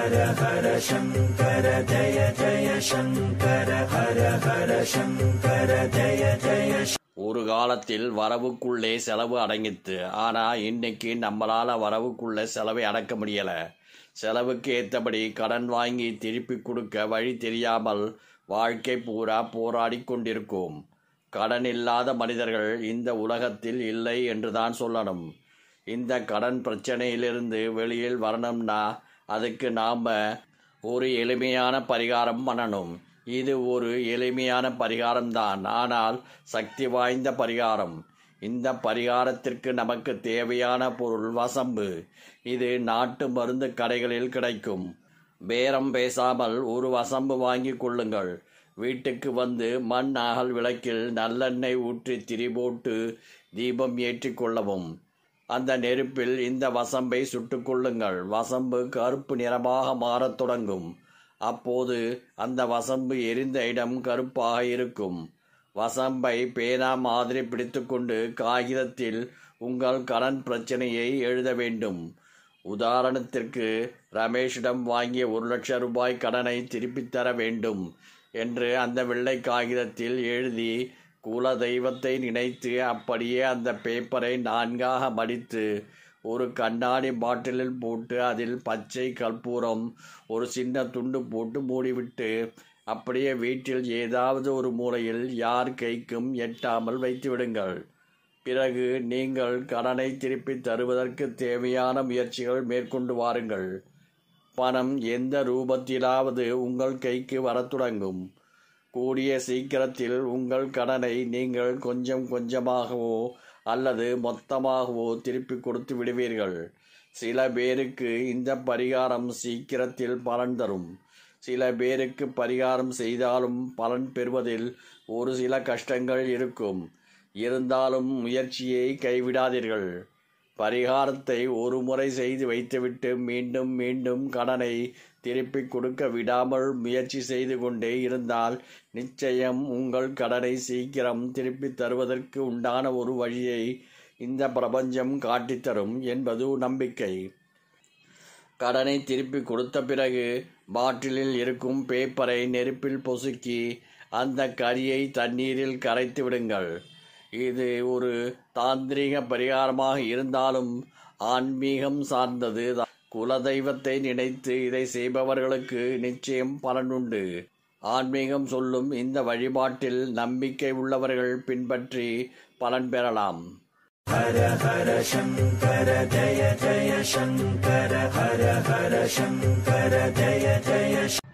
ஹர ஹர சங்கர ஜய ஜய சங்கர ஹர ஹர சங்கர ஜய ஜய ஒரு காலத்தில் வரவுக்குள்ளே செலவு அடங்கித்து ஆனா இன்னைக்கு நம்மளால வரவுக்குள்ளே செலவை அடக்க முடியல செலவுக்கு ஏற்றபடி கடன் வாங்கி திருப்பி கொடுக்க வழி தெரியாமல் வாழ்க்கை பூரா போராடி கொண்டிருக்கும் கடன் இல்லாத மனிதர்கள் இந்த உலகத்தில் இல்லை என்றுதான் சொல்லணும் இந்த கடன் பிரச்சனையிலிருந்து வெளியில் வரணும்னா அதுக்கு நாம் ஒரு எளிமையான பரிகாரம் பண்ணணும் இது ஒரு எளிமையான பரிகாரம் தான் ஆனால் சக்தி வாய்ந்த பரிகாரம் இந்த பரிகாரத்திற்கு நமக்கு தேவையான பொருள் வசம்பு இது நாட்டு மருந்து கடைகளில் கிடைக்கும் பேரம் பேசாமல் ஒரு வசம்பு வாங்கி கொள்ளுங்கள் வீட்டுக்கு வந்து மண் அகல் விளக்கில் நல்லெண்ணெய் ஊற்றி திரி போட்டு தீபம் கொள்ளவும் அந்த நெருப்பில் இந்த வசம்பை சுட்டுக்கொள்ளுங்கள் வசம்பு கருப்பு நிறமாக மாறத் தொடங்கும் அப்போது அந்த வசம்பு எரிந்த இடம் கருப்பாக இருக்கும் வசம்பை பேனா மாதிரி பிடித்துக்கொண்டு காகிதத்தில் உங்கள் கடன் பிரச்சனையை எழுத வேண்டும் உதாரணத்திற்கு ரமேஷிடம் வாங்கிய ஒரு லட்சம் ரூபாய் கடனை திருப்பித் தர வேண்டும் என்று அந்த வெள்ளை காகிதத்தில் எழுதி குல தெய்வத்தை நினைத்து அப்படியே அந்த பேப்பரை நான்காக மடித்து ஒரு கண்ணாடி பாட்டிலில் போட்டு அதில் பச்சை கற்பூரம் ஒரு சின்ன துண்டு போட்டு மூடிவிட்டு அப்படியே வீட்டில் ஏதாவது ஒரு மூலையில் யார் கைக்கும் எட்டாமல் வைத்து விடுங்கள் பிறகு நீங்கள் கடனை திருப்பி தருவதற்கு தேவையான முயற்சிகள் மேற்கொண்டு வாருங்கள் பணம் எந்த ரூபத்திலாவது உங்கள் கைக்கு வரத் தொடங்கும் கூடிய சீக்கிரத்தில் உங்கள் கடனை நீங்கள் கொஞ்சம் கொஞ்சமாகவோ அல்லது மொத்தமாகவோ திருப்பி கொடுத்து விடுவீர்கள் சில பேருக்கு இந்த பரிகாரம் சீக்கிரத்தில் பலன் தரும் சில பேருக்கு பரிகாரம் செய்தாலும் பலன் பெறுவதில் ஒரு சில கஷ்டங்கள் இருக்கும் இருந்தாலும் முயற்சியை கைவிடாதீர்கள் பரிகாரத்தை ஒரு முறை செய்து வைத்துவிட்டு மீண்டும் மீண்டும் கடனை திருப்பி கொடுக்க விடாமல் முயற்சி செய்து கொண்டே இருந்தால் நிச்சயம் உங்கள் கடனை சீக்கிரம் திருப்பி தருவதற்கு உண்டான ஒரு வழியை இந்த பிரபஞ்சம் காட்டித்தரும் என்பது நம்பிக்கை கடனை திருப்பி கொடுத்த பிறகு பாட்டிலில் இருக்கும் பேப்பரை நெருப்பில் பொசுக்கி அந்த கரியை தண்ணீரில் கரைத்து விடுங்கள் இது ஒரு தாந்திரிக பரிகாரமாக இருந்தாலும் ஆன்மீகம் சார்ந்தது குலதெய்வத்தை நினைத்து இதை செய்பவர்களுக்கு நிச்சயம் பலனுண்டு ஆன்மீகம் சொல்லும் இந்த வழிபாட்டில் நம்பிக்கை உள்ளவர்கள் பின்பற்றி பலன் பெறலாம் ஹர ஹர சங்கர ஜய ஜய சங்கர ஹர ஹர சங்கர ஜய ஜய